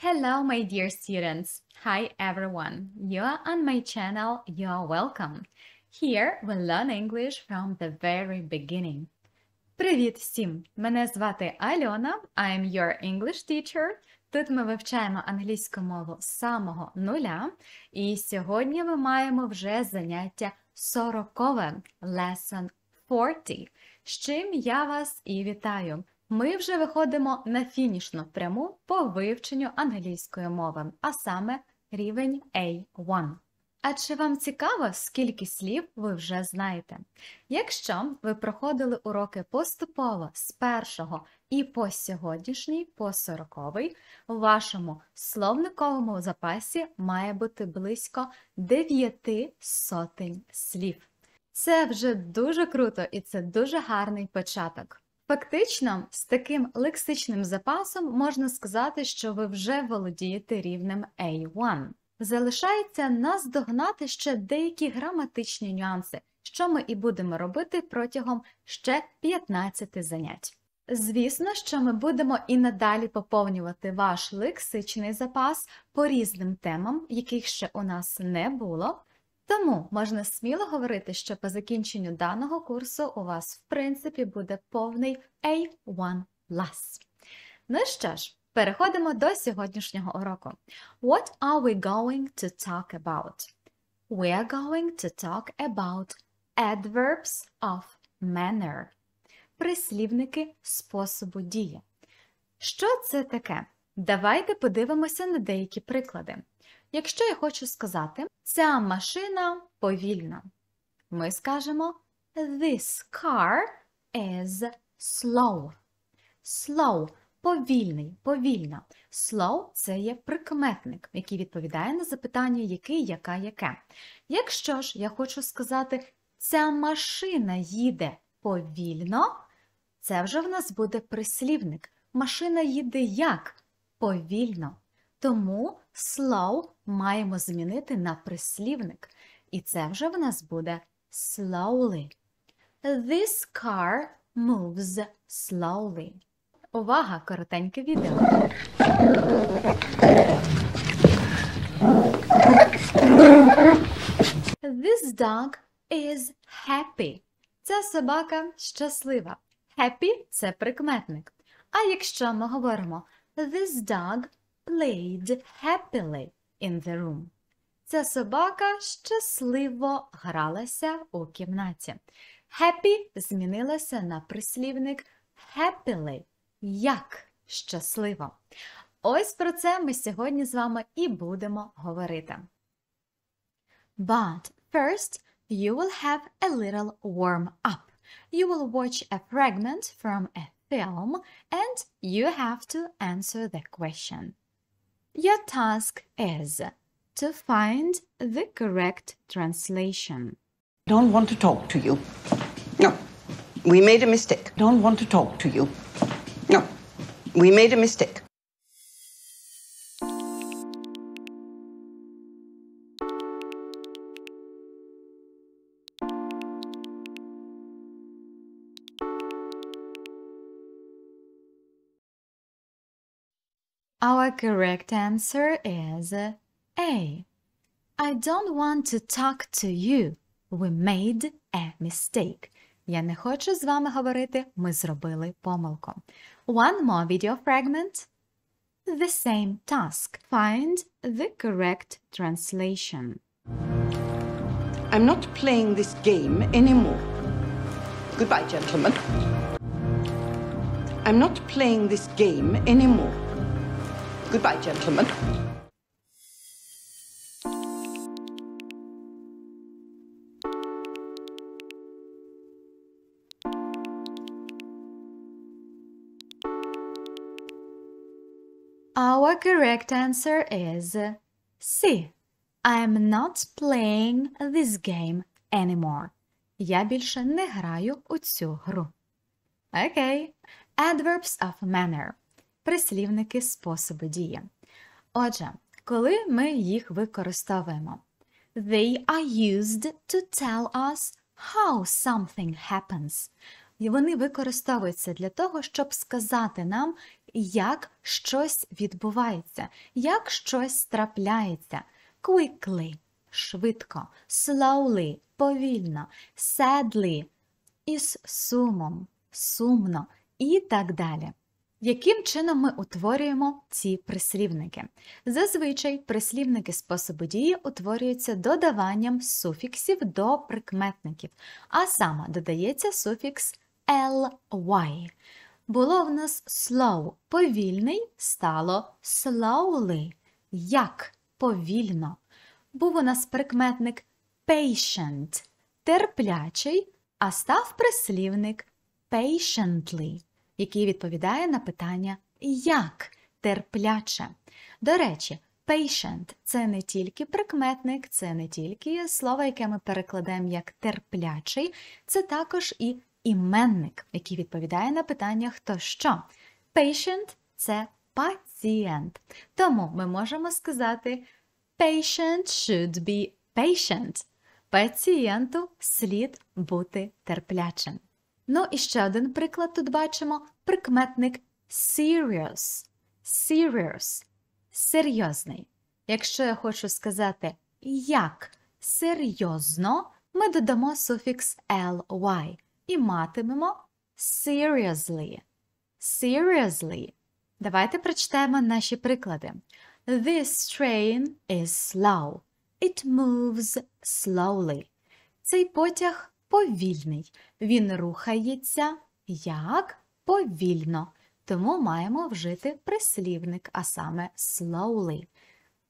Hello, my dear students. Hi, everyone. You are on my channel. You are welcome. Here we learn English from the very beginning. Привіт всім! Мене звати Альона. I am your English teacher. Тут ми вивчаємо англійську мову з самого нуля. І сьогодні ми маємо вже заняття сорокове. Lesson 40. З чим я вас і вітаю. Ми вже виходимо на фінішну пряму по вивченню англійської мови, а саме рівень A1. А чи вам цікаво, скільки слів ви вже знаєте? Якщо ви проходили уроки поступово з першого і по сьогоднішній, по сороковий, у вашому словниковому запасі має бути близько 9 сотень слів. Це вже дуже круто і це дуже гарний початок. Фактично, з таким лексичним запасом можна сказати, що ви вже володієте рівнем A1. Залишається наздогнати ще деякі граматичні нюанси, що ми і будемо робити протягом ще 15 занять. Звісно, що ми будемо і надалі поповнювати ваш лексичний запас по різним темам, яких ще у нас не було, тому можна сміло говорити, що по закінченню даного курсу у вас, в принципі, буде повний A1 Plus. Ну що ж, переходимо до сьогоднішнього уроку. What are we going to talk about? We are going to talk about adverbs of manner. Прислівники способу дії. Що це таке? Давайте подивимося на деякі приклади. Якщо я хочу сказати, ця машина повільна, ми скажемо This car is slow. Slow повільний, повільна. Slow – це є прикметник, який відповідає на запитання який, яка, яке. Якщо ж я хочу сказати, ця машина їде повільно, це вже в нас буде прислівник. Машина їде як? Повільно. Тому slow маємо змінити на прислівник. І це вже в нас буде slowly. This car moves slowly. Увага! Коротеньке відео. This dog is happy. Ця собака щаслива. Happy – це прикметник. А якщо ми говоримо This dog played happily in the room. Ця собака щасливо гралася у кімнаті. Happy змінилася на прислівник happily як щасливо. Ось про це ми сьогодні з вами і будемо говорити. But first you will have a little warm up. You will watch a fragment from a film and you have to answer the question. Your task is to find the correct translation. I don't want to talk to you. No, we made a mistake. I don't want to talk to you. No, we made a mistake. The correct answer is A. I don't want to talk to you. We made a mistake. Я не хочу з вами говорити. Ми зробили помилку. One more video fragment. The same task. Find the correct translation. I'm not playing this game anymore. Goodbye, gentlemen. I'm not playing this game anymore. Goodbye, gentlemen. Our correct answer is C. I'm not playing this game anymore. Я більше не граю у цю гру. Okay. Adverbs of manner. прислівники, способи дії. Отже, коли ми їх використовуємо, they are used to tell us how something happens. вони використовуються для того, щоб сказати нам, як щось відбувається, як щось трапляється. Quickly швидко, slowly повільно, sadly із сумом, сумно і так далі яким чином ми утворюємо ці прислівники? Зазвичай прислівники способу дії утворюються додаванням суфіксів до прикметників, а саме додається суфікс ly. Було в нас slow повільний, стало slowly. Як повільно. Був у нас прикметник patient терплячий, а став прислівник patiently який відповідає на питання як терпляче. До речі, patient – це не тільки прикметник, це не тільки слово, яке ми перекладаємо як терплячий, це також і іменник, який відповідає на питання хто що. Patient – це пацієнт. Тому ми можемо сказати patient should be patient. Пацієнту слід бути терплячим. Ну і ще один приклад тут бачимо: прикметник serious. Serious. Серйозний. Якщо я хочу сказати як серйозно, ми додамо суфікс ly і матимемо seriously. Seriously. Давайте прочитаємо наші приклади. This train is slow. It moves slowly. Цей потяг повільний. Він рухається як повільно. Тому маємо вжити прислівник, а саме slowly.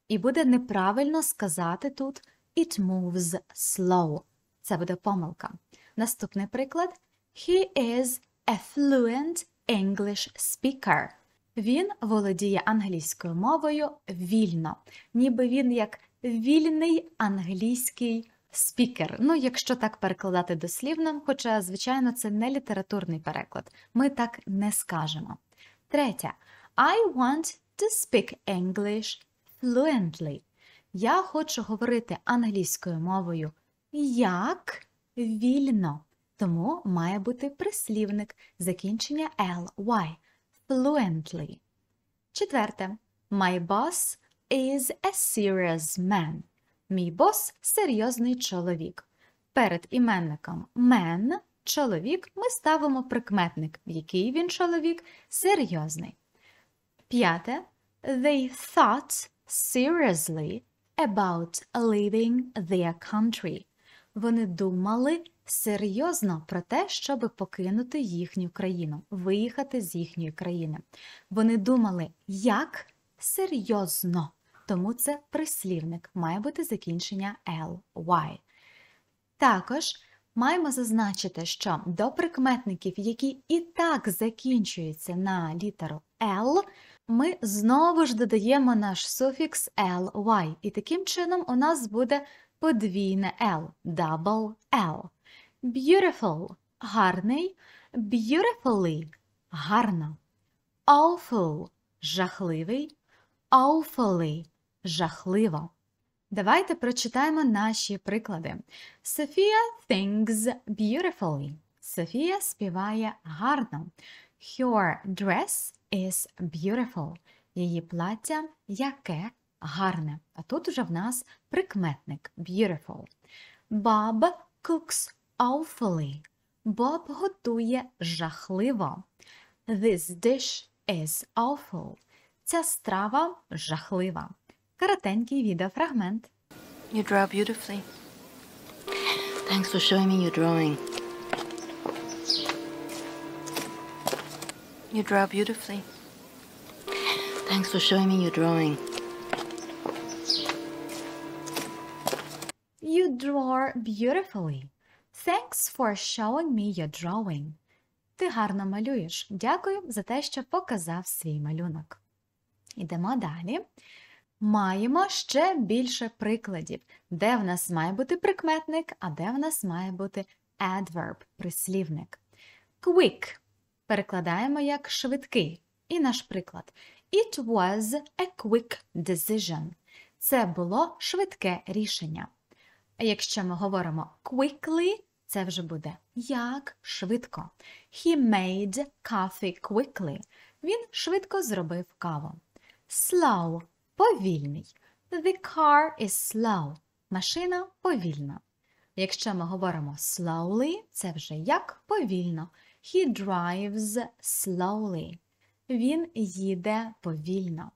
І буде неправильно сказати тут it moves slow. Це буде помилка. Наступний приклад: He is a fluent English speaker. Він володіє англійською мовою вільно, ніби він як вільний англійський спікер. Ну, якщо так перекладати дослівно, хоча, звичайно, це не літературний переклад, ми так не скажемо. Третя. I want to speak English fluently. Я хочу говорити англійською мовою як вільно. Тому має бути прислівник закінчення ly fluently. Четверте. My boss is a serious man. Мій бос серйозний чоловік. Перед іменником мен чоловік ми ставимо прикметник, який він чоловік серйозний. П'яте. They thought seriously about leaving their country. Вони думали серйозно про те, щоб покинути їхню країну, виїхати з їхньої країни. Вони думали, як серйозно тому це прислівник має бути закінчення ly. Також маємо зазначити, що до прикметників, які і так закінчуються на літеру L, ми знову ж додаємо наш суфікс ly, і таким чином у нас буде подвійне L, double L. Beautiful гарний, beautifully гарно. Awful жахливий, awfully жахливо. Давайте прочитаємо наші приклади. Софія sings beautifully. Софія співає гарно. Her dress is beautiful. Її плаття яке гарне. А тут уже в нас прикметник beautiful. Bob cooks awfully. Боб готує жахливо. This dish is awful. Ця страва жахлива. Каратенький відеофрагмент. You draw beautifully. Thanks for showing me your drawing. You draw beautifully. Thanks for showing me your drawing. You draw beautifully. Thanks for showing me your drawing. Ти гарно малюєш. Дякую за те, що показав свій малюнок. Ідемо далі. Маємо ще більше прикладів, де в нас має бути прикметник, а де в нас має бути adverb, прислівник. Quick перекладаємо як швидкий. І наш приклад. It was a quick decision. Це було швидке рішення. Якщо ми говоримо quickly, це вже буде як швидко. He made coffee quickly. Він швидко зробив каву. Slow повільний. The car is slow. Машина повільна. Якщо ми говоримо slowly, це вже як повільно. He drives slowly. Він їде повільно.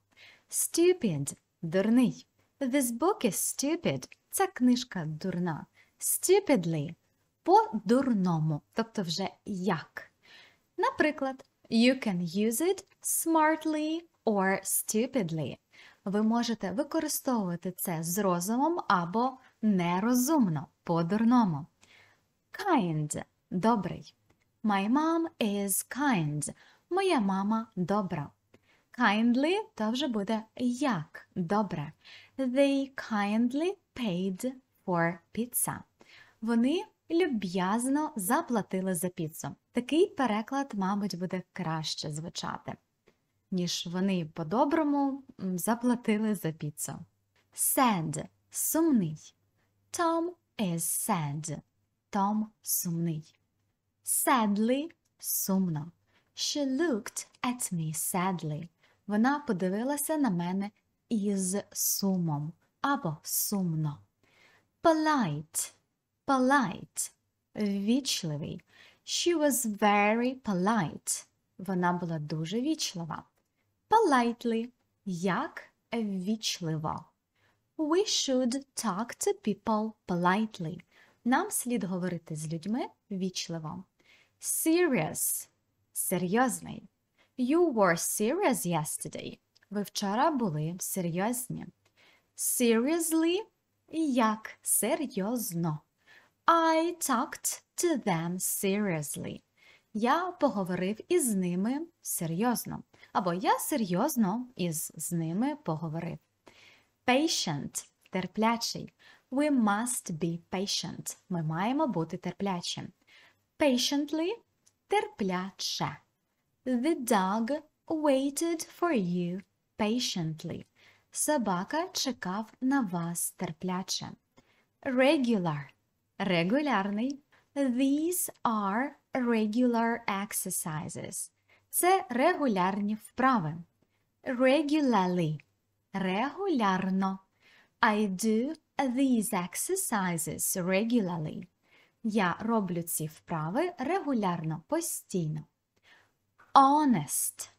Stupid дурний. This book is stupid. Ця книжка дурна. Stupidly по-дурному. Тобто вже як. Наприклад, you can use it smartly or stupidly ви можете використовувати це з розумом або нерозумно по-дурному. Kind добрий. My mom is kind. Моя мама добра. Kindly то вже буде як добре. They kindly paid for pizza. Вони люб'язно заплатили за піцу. Такий переклад, мабуть, буде краще звучати ніж вони по-доброму заплатили за піцу. Sad – сумний. Tom is sad. Tom сумний. Sadly – сумно. She looked at me sadly. Вона подивилася на мене із сумом або сумно. Polite – polite. Вічливий. She was very polite. Вона була дуже вічлива politely як ввічливо. We should talk to people politely. Нам слід говорити з людьми вічливо. Serious серйозний. You were serious yesterday. Ви вчора були серйозні. Seriously як серйозно. I talked to them seriously. Я поговорив із ними серйозно. Або я серйозно із з ними поговорив. Patient терплячий. We must be patient. Ми маємо бути терплячим. Patiently терпляче. The dog waited for you patiently. Собака чекав на вас терпляче. Regular регулярний. These are regular exercises. Це регулярні вправи. Regularly регулярно. I do these exercises regularly. Я роблю ці вправи регулярно, постійно. Honest.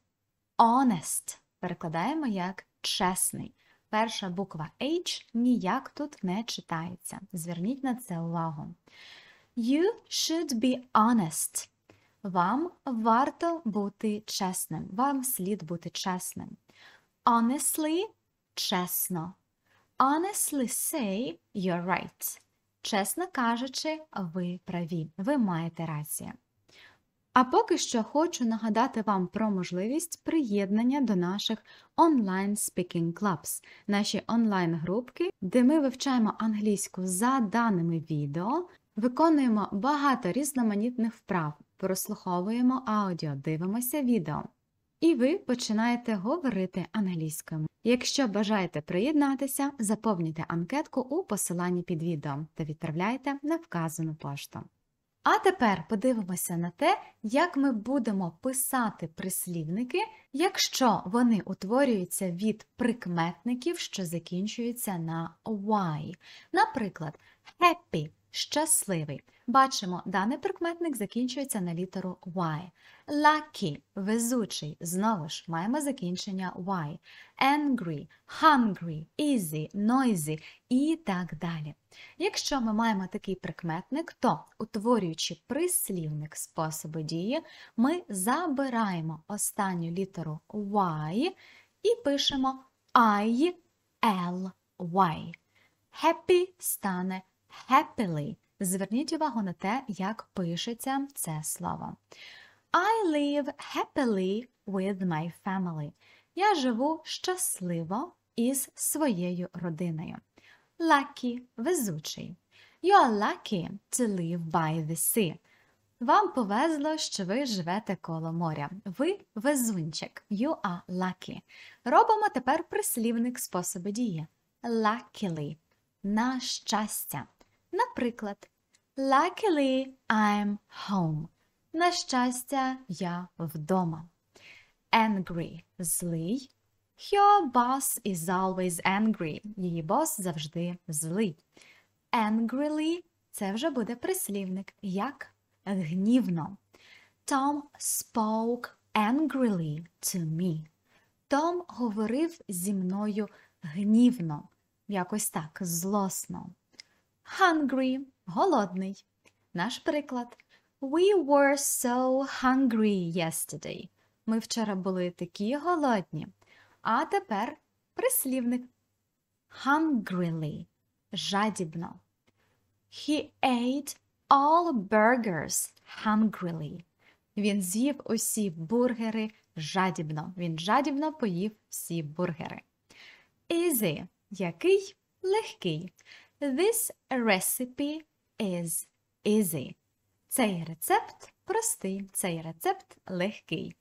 Honest. Перекладаємо як чесний. Перша буква H ніяк тут не читається. Зверніть на це увагу. You should be honest. Вам варто бути чесним. Вам слід бути чесним. Honestly чесно. Honestly say you're right. Чесно кажучи, ви праві. Ви маєте рацію. А поки що хочу нагадати вам про можливість приєднання до наших онлайн Speaking Clubs, наші онлайн-групки, де ми вивчаємо англійську за даними відео Виконуємо багато різноманітних вправ, прослуховуємо аудіо, дивимося відео. І ви починаєте говорити англійською. Якщо бажаєте приєднатися, заповнюйте анкетку у посиланні під відео та відправляйте на вказану пошту. А тепер подивимося на те, як ми будемо писати прислівники, якщо вони утворюються від прикметників, що закінчуються на y. Наприклад, happy щасливий. Бачимо, даний прикметник закінчується на літеру Y. Lucky везучий. Знову ж маємо закінчення Y. Angry, hungry, easy, noisy і так далі. Якщо ми маємо такий прикметник, то, утворюючи прислівник способу дії, ми забираємо останню літеру Y і пишемо I L Y. Happy стане happily. Зверніть увагу на те, як пишеться це слово. I live happily with my family. Я живу щасливо із своєю родиною. Lucky – везучий. You are lucky to live by the sea. Вам повезло, що ви живете коло моря. Ви везунчик. You are lucky. Робимо тепер прислівник способу дії. Luckily. На щастя. Наприклад, Luckily I'm home. На щастя, я вдома. Angry злий. Your boss is always angry. Її бос завжди злий. Angrily це вже буде прислівник, як гнівно. Tom spoke angrily to me. Том говорив зі мною гнівно, якось так, злосно hungry голодний. Наш приклад. We were so hungry yesterday. Ми вчора були такі голодні. А тепер прислівник. Hungrily. Жадібно. He ate all burgers hungrily. Він з'їв усі бургери жадібно. Він жадібно поїв всі бургери. Easy. Який легкий. This recipe is easy. Цей рецепт простий, цей рецепт легкий.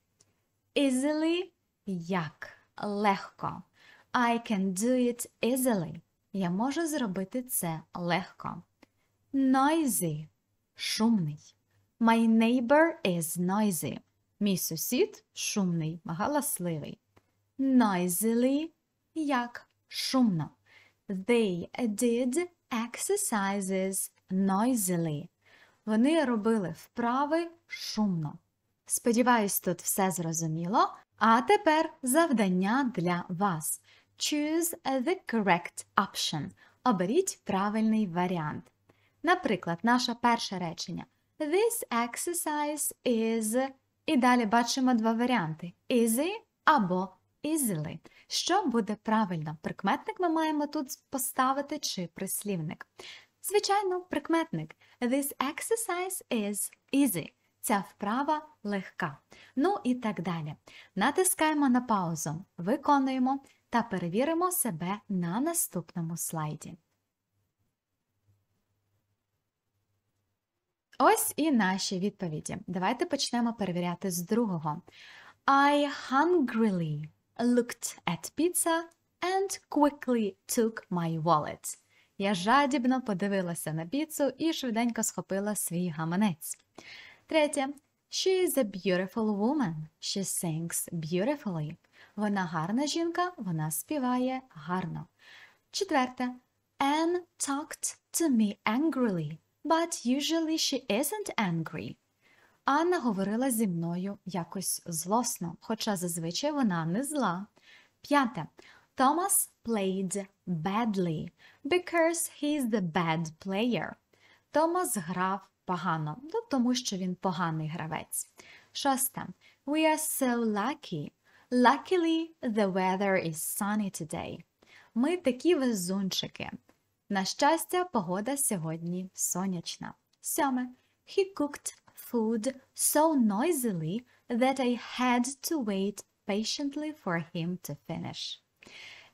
Easily як легко. I can do it easily. Я можу зробити це легко. Noisy шумний. My neighbor is noisy. Мій сусід шумний, галасливий. Noisily як шумно. They did exercises noisily. Вони робили вправи шумно. Сподіваюсь, тут все зрозуміло. А тепер завдання для вас. Choose the correct option. Оберіть правильний варіант. Наприклад, наше перше речення. This exercise is. І далі бачимо два варіанти: easy або easily. Що буде правильно? Прикметник ми маємо тут поставити чи прислівник. Звичайно, прикметник. This exercise is easy. Ця вправа легка. Ну і так далі. Натискаємо на паузу, виконуємо та перевіримо себе на наступному слайді. Ось і наші відповіді. Давайте почнемо перевіряти з другого. I hungrily looked at pizza and quickly took my wallet. Я жадібно подивилася на піцу і швиденько схопила свій гаманець. Третє. She is a beautiful woman. She sings beautifully. Вона гарна жінка, вона співає гарно. Четверте. Anne talked to me angrily, but usually she isn't angry. Анна говорила зі мною якось злосно, хоча зазвичай вона не зла. П'яте. Томас played badly because he's the bad player. Томас грав погано, ну тому що він поганий гравець. Шосте. We are so lucky. Luckily, the weather is sunny today. Ми такі везунчики. На щастя, погода сьогодні сонячна. Сьоме. He cooked food so noisily that I had to wait patiently for him to finish.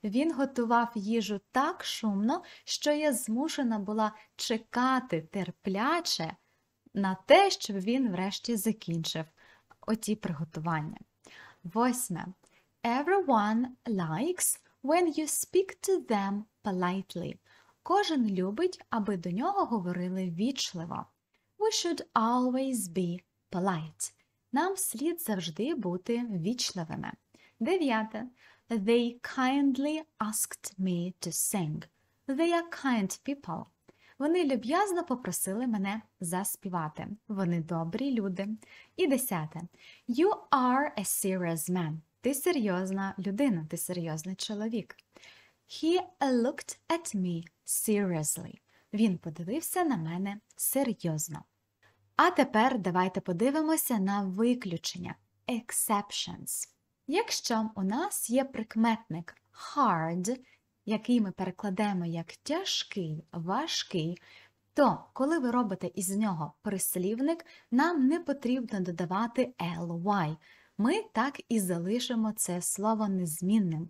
Він готував їжу так шумно, що я змушена була чекати терпляче на те, щоб він врешті закінчив оті приготування. Восьме. Everyone likes when you speak to them politely. Кожен любить, аби до нього говорили вічливо. We should always be polite. Нам слід завжди бути вічливими. Дев'яте. They kindly asked me to sing. They are kind people. Вони люб'язно попросили мене заспівати. Вони добрі люди. І десяте. You are a serious man. Ти серйозна людина, ти серйозний чоловік. He looked at me seriously. Він подивився на мене серйозно. А тепер давайте подивимося на виключення exceptions. Якщо у нас є прикметник hard, який ми перекладемо як тяжкий, важкий, то коли ви робите із нього прислівник, нам не потрібно додавати ly. Ми так і залишимо це слово незмінним.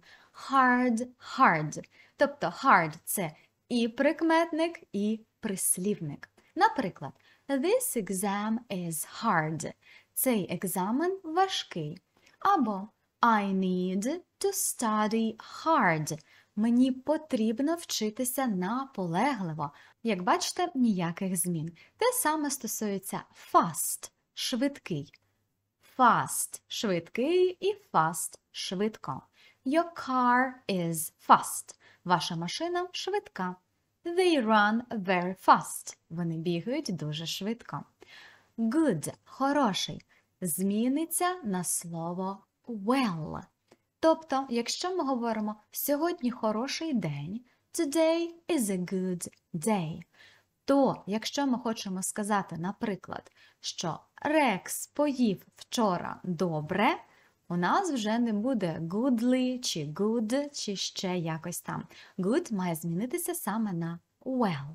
Hard, hard. Тобто hard це і прикметник, і прислівник. Наприклад, This exam is hard. Цей екзамен важкий. Або I need to study hard. Мені потрібно вчитися наполегливо. Як бачите, ніяких змін. Те саме стосується fast швидкий. Fast швидкий і fast швидко. Your car is fast. Ваша машина швидка. They run very fast. Вони бігають дуже швидко. Good хороший. Зміниться на слово well. Тобто, якщо ми говоримо сьогодні хороший день, today is a good day. То, якщо ми хочемо сказати, наприклад, що Рекс поїв вчора добре, у нас вже не буде goodly чи good, чи ще якось там. Good має змінитися саме на well.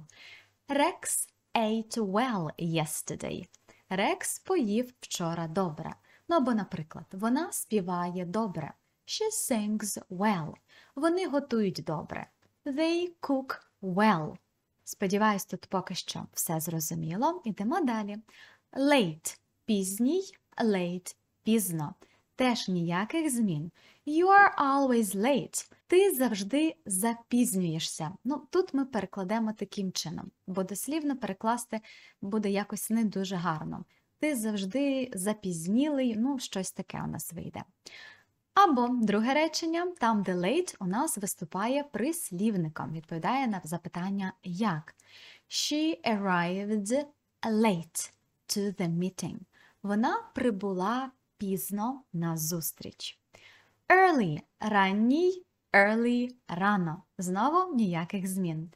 Rex ate well yesterday. Рекс поїв вчора добре. Ну або, наприклад, вона співає добре. She sings well. Вони готують добре. They cook well. Сподіваюсь, тут поки що все зрозуміло. Ідемо далі. Late – пізній, late – пізно теж ніяких змін. You are always late. Ти завжди запізнюєшся. Ну, тут ми перекладемо таким чином, бо дослівно перекласти буде якось не дуже гарно. Ти завжди запізнілий, ну, щось таке у нас вийде. Або друге речення, там, де late у нас виступає прислівником, відповідає на запитання як. She arrived late to the meeting. Вона прибула пізно назустріч. Early ранній, early рано. Знову ніяких змін.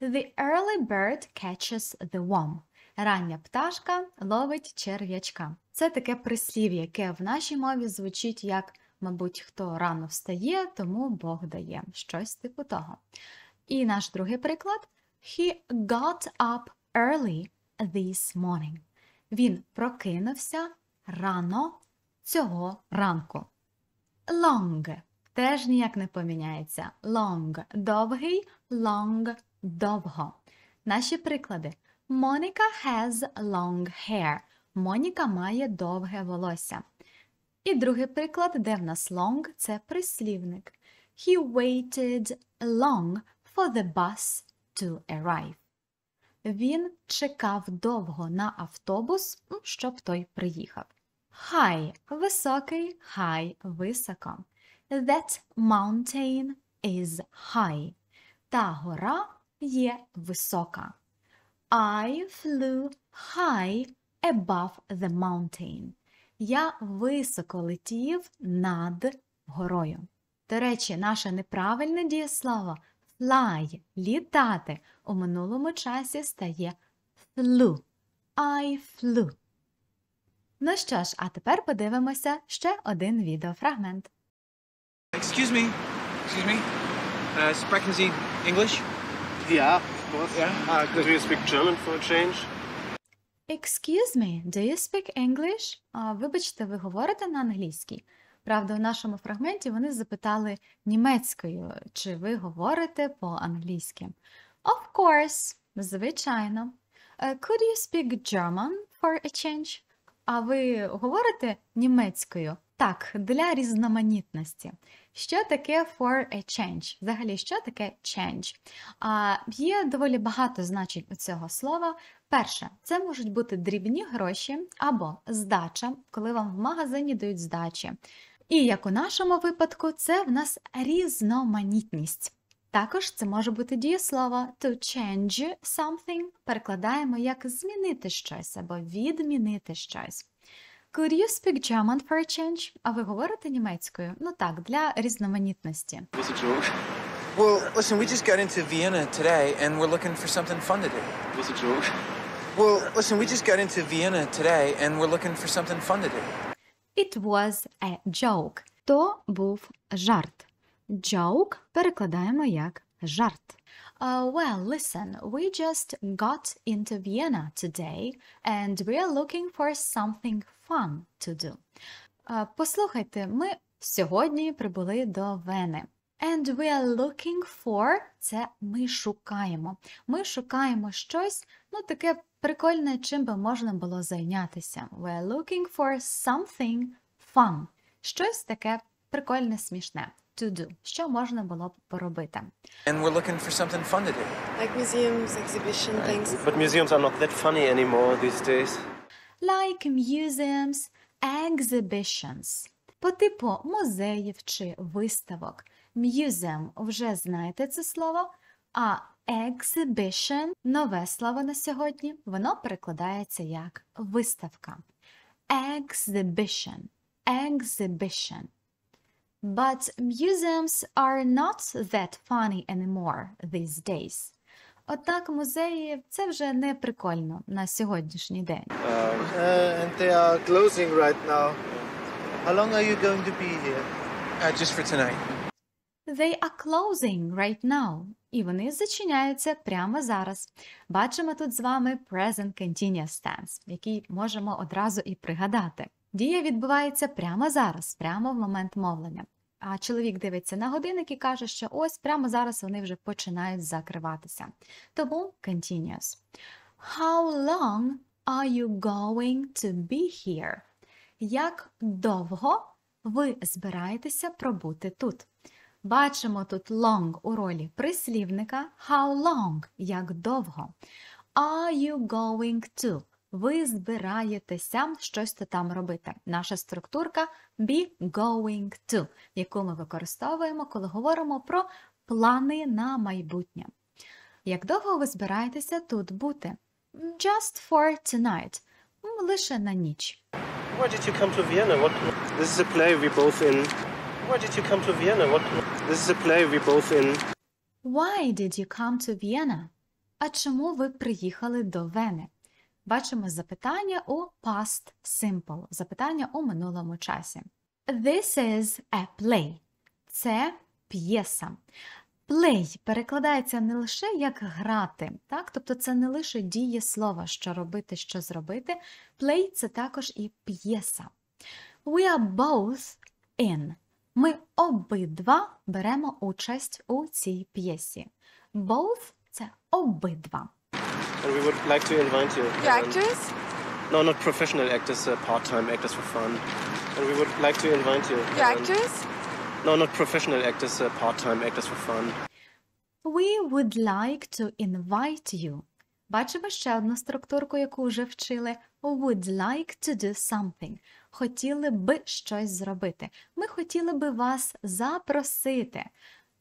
The early bird catches the worm. Рання пташка ловить черв'ячка. Це таке прислів'я, яке в нашій мові звучить як, мабуть, хто рано встає, тому Бог дає щось типу того. І наш другий приклад He got up early this morning. Він прокинувся рано цього ранку. Long теж ніяк не поміняється. Long довгий, long довго. Наші приклади. Monica has long hair. Моніка має довге волосся. І другий приклад, де в нас long це прислівник. He waited long for the bus to arrive. Він чекав довго на автобус, щоб той приїхав. High – високий, high – високо. That mountain is high. Та гора є висока. I flew high above the mountain. Я високо летів над горою. До речі, наше неправильне дієслово fly літати у минулому часі стає flew. I flew. Ну що ж, а тепер подивимося ще один відеофрагмент. Excuse me. Excuse me. Uh, sprechen Sie English? Yeah, of course. Yeah. Uh, could we speak German for a change? Excuse me, do you speak English? А, вибачте, ви говорите на англійській. Правда, в нашому фрагменті вони запитали німецькою, чи ви говорите по-англійськи. Of course, звичайно. Uh, could you speak German for a change? А ви говорите німецькою? Так, для різноманітності. Що таке for a change? Взагалі, що таке change? А, Є доволі багато значень у цього слова. Перше, це можуть бути дрібні гроші або здача, коли вам в магазині дають здачі. І як у нашому випадку, це в нас різноманітність. Також це може бути дієслово to change something перекладаємо як змінити щось або відмінити щось. Could you speak German for a change? А ви говорите німецькою? Ну так, для різноманітності. Well, listen, we just got into Vienna today and we're looking for something fun to do. Was a joke? Well, listen, we just got into Vienna today and we're looking for something fun to do. It was a joke. То був жарт. Joke перекладаємо як жарт. Uh, well, listen, we just got into Vienna today and we are looking for something fun to do. Uh, послухайте, ми сьогодні прибули до Вени. And we are looking for це ми шукаємо. Ми шукаємо щось, ну таке прикольне, чим би можна було зайнятися. We're looking for something fun. Щось таке прикольне, смішне. To do. що можна було б поробити. And we're looking for something fun to do. Like museums, exhibition things. But museums are not that funny anymore these days. Like museums, exhibitions. По типу музеїв чи виставок. Museum вже знаєте це слово, а exhibition – нове слово на сьогодні. Воно перекладається як виставка. Exhibition. Exhibition. But museums are not that funny anymore these days. Однак музеї це вже не прикольно на сьогоднішній день. Uh, and they are closing right now. How long are you going to be here? Uh, just for tonight. They are closing right now. І вони зачиняються прямо зараз. Бачимо тут з вами present continuous tense, який можемо одразу і пригадати. Дія відбувається прямо зараз, прямо в момент мовлення. А чоловік дивиться на годинник і каже, що ось прямо зараз вони вже починають закриватися. Тому continuous. How long are you going to be here? Як довго ви збираєтеся пробути тут? Бачимо тут long у ролі прислівника. How long? Як довго? Are you going to? ви збираєтеся щось -то там робити. Наша структурка be going to, яку ми використовуємо, коли говоримо про плани на майбутнє. Як довго ви збираєтеся тут бути? Just for tonight. Лише на ніч. Why did you come to Vienna? What... This is a play we both in. Why did you come to Vienna? What... This is a play we both in. Why did you come to Vienna? А чому ви приїхали до Вени? бачимо запитання у past simple, запитання у минулому часі. This is a play. Це п'єса. Play перекладається не лише як грати, так? тобто це не лише діє слова, що робити, що зробити. Play це також і п'єса. We are both in. Ми обидва беремо участь у цій п'єсі. Both це обидва and we would like to invite you. You're actors? No, not professional actors, uh, part-time actors for fun. And we would like to invite you. You're actors? No, not professional actors, uh, part-time actors for fun. We would like to invite you. Бачимо ще одну структурку, яку вже вчили. Would like to do something. Хотіли би щось зробити. Ми хотіли би вас запросити.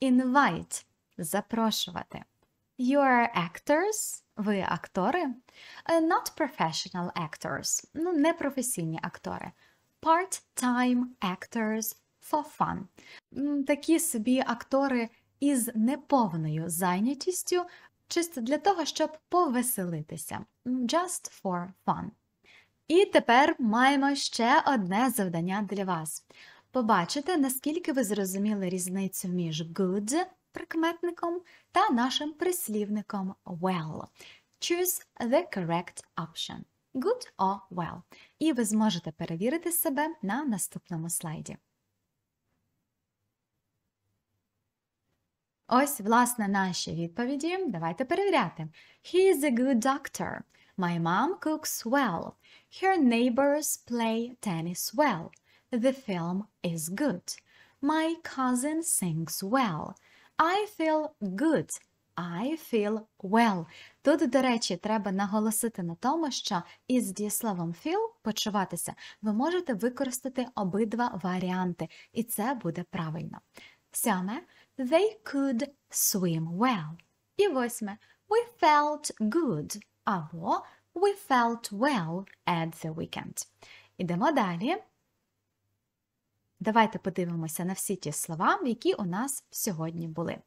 Invite запрошувати. You are actors. Ви актори? Е, not professional actors. Ну, не професійні актори. Part-time actors for fun. Такі собі актори із неповною зайнятістю, чисто для того, щоб повеселитися. Just for fun. І тепер маємо ще одне завдання для вас. Побачите, наскільки ви зрозуміли різницю між good прикметником та нашим прислівником well. Choose the correct option. Good or well. І ви зможете перевірити себе на наступному слайді. Ось, власне, наші відповіді. Давайте перевіряти. He is a good doctor. My mom cooks well. Her neighbors play tennis well. The film is good. My cousin sings well. I feel good. I feel well. Тут, до речі, треба наголосити на тому, що із дієсловом feel почуватися ви можете використати обидва варіанти, і це буде правильно. Сьоме they could swim well. І восьме we felt good або we felt well at the weekend. Ідемо далі. Давайте подивимося на всі ті слова, які у нас сьогодні були.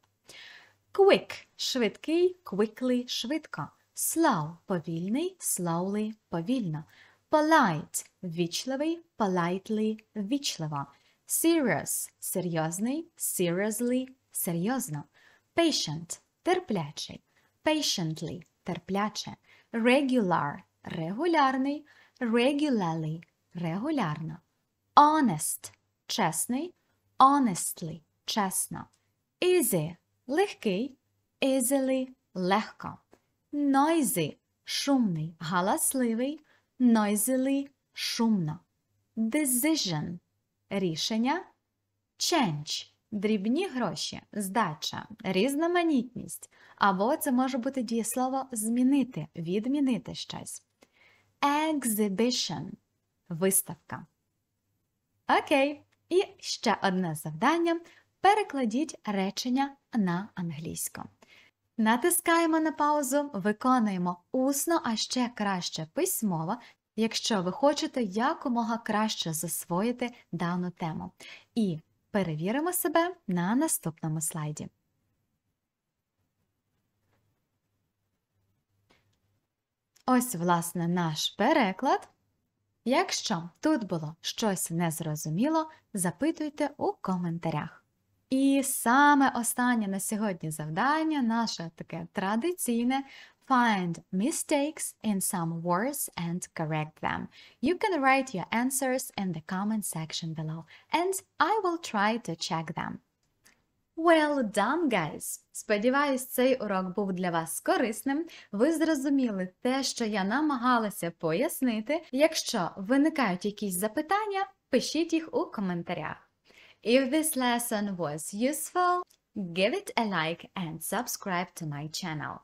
Quick швидкий, quickly – швидко. Slow повільний, slowly – повільно. Polite вічливий, politely – вічливо. Serious серйозний, seriously – серйозно. Patient терплячий, patiently терпляче. Regular регулярний, regularly – регулярно. Honest чесний, honestly чесна. Easy легкий, easily легко. Noisy шумний, галасливий, noisily шумно. Decision рішення. Change дрібні гроші, здача, різноманітність. Або це може бути дієслово змінити, відмінити щось. Exhibition виставка. Окей. І ще одне завдання: перекладіть речення на англійську. Натискаємо на паузу, виконуємо усно, а ще краще письмово, якщо ви хочете якомога краще засвоїти дану тему. І перевіримо себе на наступному слайді. Ось, власне, наш переклад. Якщо тут було щось незрозуміло, запитуйте у коментарях. І саме останнє на сьогодні завдання, наше таке традиційне find mistakes in some words and correct them. You can write your answers in the comment section below, and I will try to check them. Well done, guys! Сподіваюсь, цей урок був для вас корисним. Ви зрозуміли те, що я намагалася пояснити. Якщо виникають якісь запитання, пишіть їх у коментарях. If this lesson was useful, give it a like and subscribe to my channel.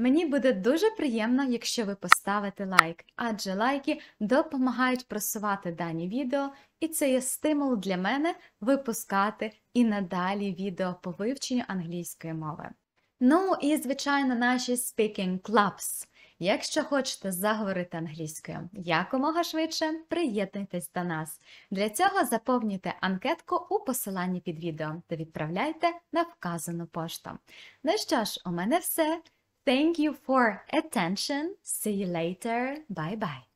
Мені буде дуже приємно, якщо ви поставите лайк, адже лайки допомагають просувати дані відео, і це є стимул для мене випускати і надалі відео по вивченню англійської мови. Ну і, звичайно, наші Speaking Clubs. Якщо хочете заговорити англійською якомога швидше, приєднуйтесь до нас. Для цього заповнюйте анкетку у посиланні під відео та відправляйте на вказану пошту. Ну що ж, у мене все. Thank you for attention. See you later. Bye bye.